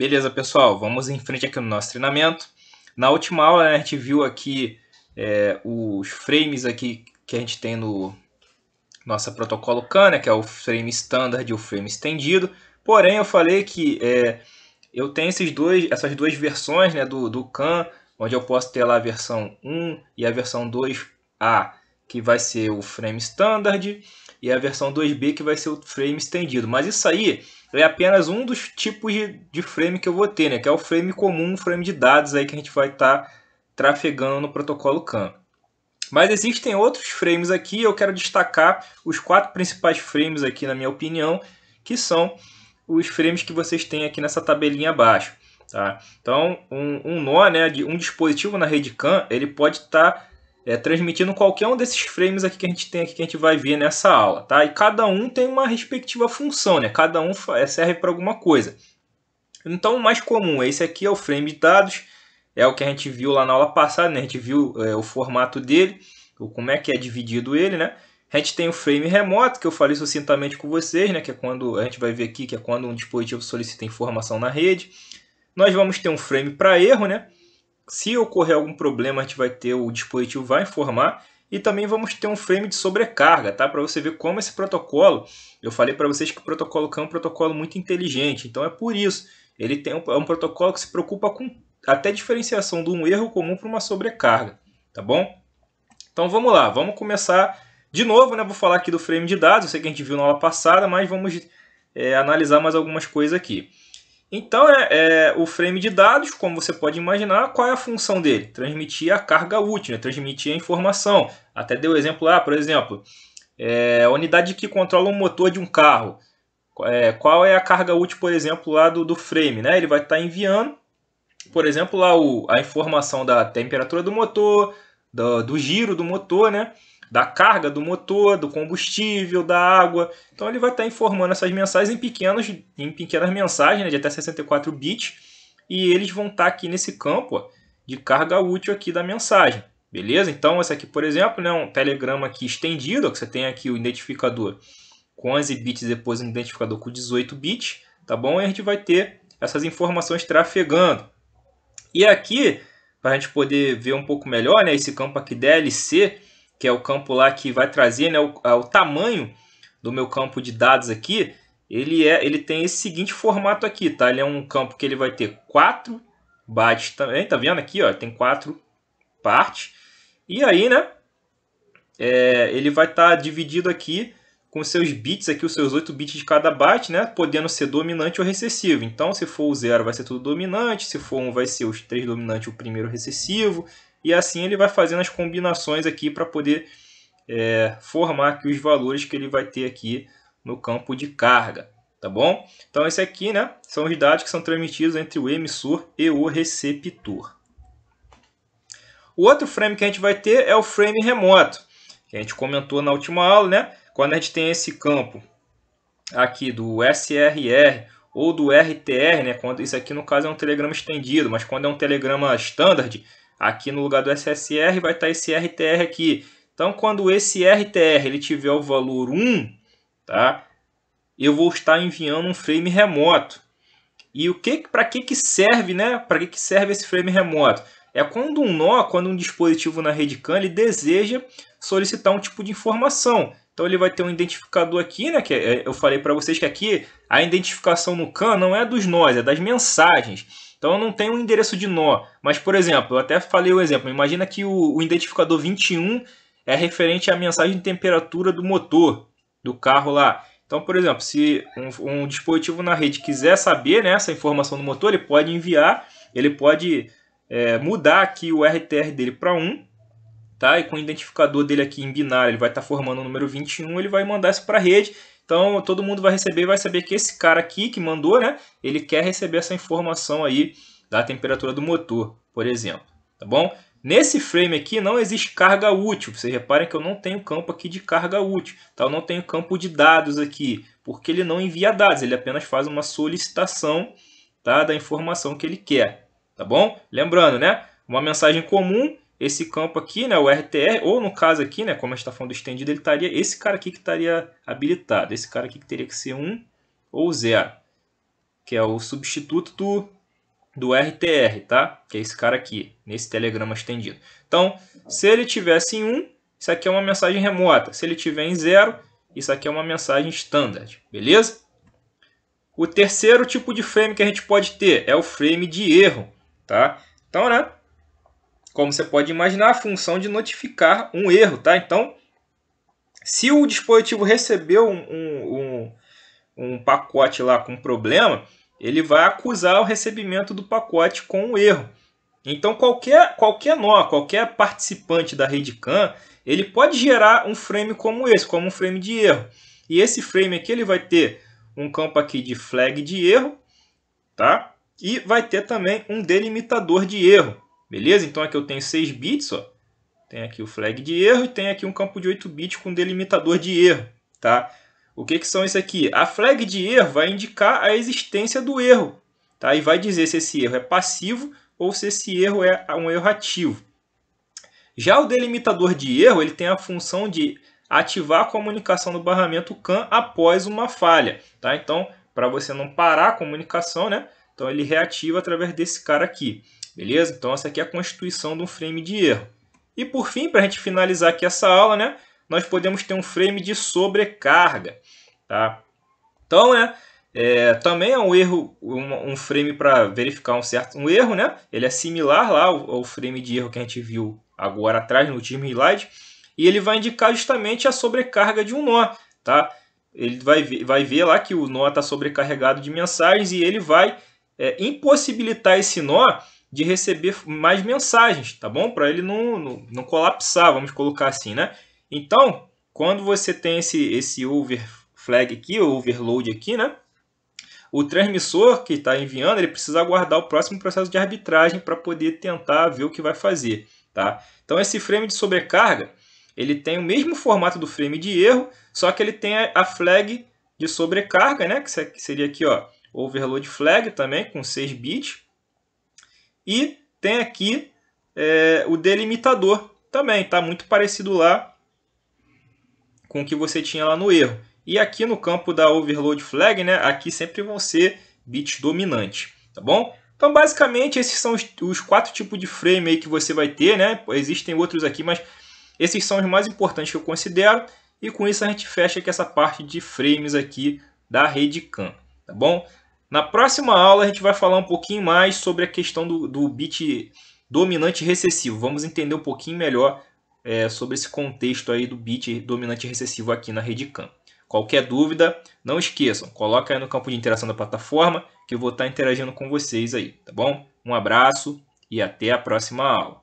Beleza, pessoal, vamos em frente aqui no nosso treinamento. Na última aula, né, a gente viu aqui é, os frames aqui que a gente tem no nosso protocolo CAN, né, que é o frame standard e o frame estendido. Porém, eu falei que é, eu tenho esses dois, essas duas versões né, do, do CAN, onde eu posso ter lá a versão 1 e a versão 2A, que vai ser o frame standard, e a versão 2B, que vai ser o frame estendido. Mas isso aí é apenas um dos tipos de, de frame que eu vou ter, né? Que é o frame comum, o frame de dados aí que a gente vai estar tá trafegando no protocolo CAN. Mas existem outros frames aqui, eu quero destacar os quatro principais frames aqui, na minha opinião, que são os frames que vocês têm aqui nessa tabelinha abaixo. Tá? Então, um, um nó, né, de um dispositivo na rede CAN, ele pode estar tá é, transmitindo qualquer um desses frames aqui que a gente tem aqui que a gente vai ver nessa aula, tá? E cada um tem uma respectiva função, né? Cada um é, serve para alguma coisa. Então, o mais comum, é esse aqui é o frame de dados, é o que a gente viu lá na aula passada, né? A gente viu é, o formato dele, como é que é dividido ele, né? A gente tem o frame remoto, que eu falei sucintamente com vocês, né? que é quando a gente vai ver aqui, que é quando um dispositivo solicita informação na rede. Nós vamos ter um frame para erro, né? Se ocorrer algum problema, a gente vai ter o dispositivo vai informar e também vamos ter um frame de sobrecarga, tá? Para você ver como esse protocolo, eu falei para vocês que o protocolo CAN é um protocolo muito inteligente, então é por isso. Ele tem um, é um protocolo que se preocupa com até diferenciação de um erro comum para uma sobrecarga, tá bom? Então vamos lá, vamos começar de novo, né? Vou falar aqui do frame de dados, eu sei que a gente viu na aula passada, mas vamos é, analisar mais algumas coisas aqui. Então, é, é, o frame de dados, como você pode imaginar, qual é a função dele? Transmitir a carga útil, né? transmitir a informação. Até deu exemplo lá, por exemplo, é, a unidade que controla o motor de um carro. É, qual é a carga útil, por exemplo, lá do, do frame? Né? Ele vai estar tá enviando, por exemplo, lá o, a informação da temperatura do motor, do, do giro do motor, né? da carga do motor, do combustível, da água. Então ele vai estar tá informando essas mensagens em, pequenos, em pequenas mensagens, né, de até 64 bits, e eles vão estar tá aqui nesse campo ó, de carga útil aqui da mensagem. Beleza? Então, esse aqui, por exemplo, é né, um telegrama aqui estendido, ó, que você tem aqui o identificador com 11 bits, depois um identificador com 18 bits, tá bom? E a gente vai ter essas informações trafegando. E aqui, para a gente poder ver um pouco melhor, né, esse campo aqui DLC, que é o campo lá que vai trazer né, o, o tamanho do meu campo de dados aqui, ele, é, ele tem esse seguinte formato aqui, tá? Ele é um campo que ele vai ter quatro bytes também, tá vendo aqui, ó? Tem quatro partes. E aí, né? É, ele vai estar tá dividido aqui com seus bits aqui, os seus 8 bits de cada byte, né? Podendo ser dominante ou recessivo. Então, se for o 0 vai ser tudo dominante, se for 1 um, vai ser os 3 dominantes o primeiro recessivo, e assim ele vai fazendo as combinações aqui para poder é, formar aqui os valores que ele vai ter aqui no campo de carga. Tá bom? Então esse aqui né, são os dados que são transmitidos entre o emissor e o receptor. O outro frame que a gente vai ter é o frame remoto. Que a gente comentou na última aula, né? Quando a gente tem esse campo aqui do SRR ou do RTR, né? Quando isso aqui no caso é um telegrama estendido, mas quando é um telegrama standard, Aqui no lugar do SSR vai estar tá esse RTR aqui. Então, quando esse RTR ele tiver o valor 1, tá? eu vou estar enviando um frame remoto. E o que, para que, que serve, né? Para que, que serve esse frame remoto? É quando um nó, quando um dispositivo na rede CAN, ele deseja solicitar um tipo de informação. Então ele vai ter um identificador aqui, né? Que é, eu falei para vocês que aqui a identificação no CAN não é dos nós, é das mensagens. Então eu não tenho um endereço de nó. Mas, por exemplo, eu até falei o exemplo. Imagina que o, o identificador 21 é referente à mensagem de temperatura do motor do carro lá. Então, por exemplo, se um, um dispositivo na rede quiser saber né, essa informação do motor, ele pode enviar, ele pode é, mudar aqui o RTR dele para 1 tá? E com o identificador dele aqui em binário, ele vai estar tá formando o número 21, ele vai mandar isso para a rede. Então, todo mundo vai receber, vai saber que esse cara aqui que mandou, né, ele quer receber essa informação aí da temperatura do motor, por exemplo, tá bom? Nesse frame aqui não existe carga útil. Vocês reparem que eu não tenho campo aqui de carga útil, tá? Eu não tenho campo de dados aqui, porque ele não envia dados, ele apenas faz uma solicitação, tá, da informação que ele quer, tá bom? Lembrando, né? Uma mensagem comum esse campo aqui, né, o RTR, ou no caso aqui, né, como a gente está falando do estendido, ele estaria esse cara aqui que estaria habilitado, esse cara aqui que teria que ser 1 ou 0, que é o substituto do, do RTR, tá? que é esse cara aqui, nesse telegrama estendido. Então, se ele tivesse em 1, isso aqui é uma mensagem remota. Se ele tiver em 0, isso aqui é uma mensagem standard, beleza? O terceiro tipo de frame que a gente pode ter é o frame de erro, tá? Então, né, como você pode imaginar, a função de notificar um erro. Tá? Então, se o dispositivo recebeu um, um, um pacote lá com problema, ele vai acusar o recebimento do pacote com um erro. Então qualquer qualquer nó, qualquer participante da rede CAN, ele pode gerar um frame como esse, como um frame de erro. E esse frame aqui ele vai ter um campo aqui de flag de erro, tá? E vai ter também um delimitador de erro. Beleza? Então aqui eu tenho 6 bits, ó. Tem aqui o flag de erro e tem aqui um campo de 8 bits com delimitador de erro, tá? O que, que são isso aqui? A flag de erro vai indicar a existência do erro, tá? E vai dizer se esse erro é passivo ou se esse erro é um erro ativo. Já o delimitador de erro, ele tem a função de ativar a comunicação do barramento CAN após uma falha, tá? Então, para você não parar a comunicação, né? Então ele reativa através desse cara aqui beleza? Então essa aqui é a constituição de um frame de erro. E por fim, para a gente finalizar aqui essa aula, né, nós podemos ter um frame de sobrecarga. Tá? Então, né, é, também é um erro, um, um frame para verificar um certo um erro, né? Ele é similar lá ao, ao frame de erro que a gente viu agora atrás no último slide. E ele vai indicar justamente a sobrecarga de um nó, tá? Ele vai ver, vai ver lá que o nó está sobrecarregado de mensagens e ele vai é, impossibilitar esse nó de receber mais mensagens, tá bom? Para ele não, não, não, colapsar, vamos colocar assim, né? Então, quando você tem esse, esse over flag aqui, overload aqui, né? O transmissor que está enviando, ele precisa aguardar o próximo processo de arbitragem para poder tentar ver o que vai fazer, tá? Então, esse frame de sobrecarga, ele tem o mesmo formato do frame de erro, só que ele tem a flag de sobrecarga, né? Que seria aqui, ó, overload flag também, com 6 bits, e tem aqui é, o delimitador também, está muito parecido lá com o que você tinha lá no erro. E aqui no campo da overload flag, né, aqui sempre vão ser bits dominantes, tá bom? Então, basicamente, esses são os, os quatro tipos de frame que você vai ter, né? Existem outros aqui, mas esses são os mais importantes que eu considero. E com isso a gente fecha aqui essa parte de frames aqui da rede cam tá bom? Na próxima aula a gente vai falar um pouquinho mais sobre a questão do, do bit dominante recessivo. Vamos entender um pouquinho melhor é, sobre esse contexto aí do bit dominante recessivo aqui na Redcam. Qualquer dúvida, não esqueçam, coloca aí no campo de interação da plataforma que eu vou estar interagindo com vocês aí, tá bom? Um abraço e até a próxima aula.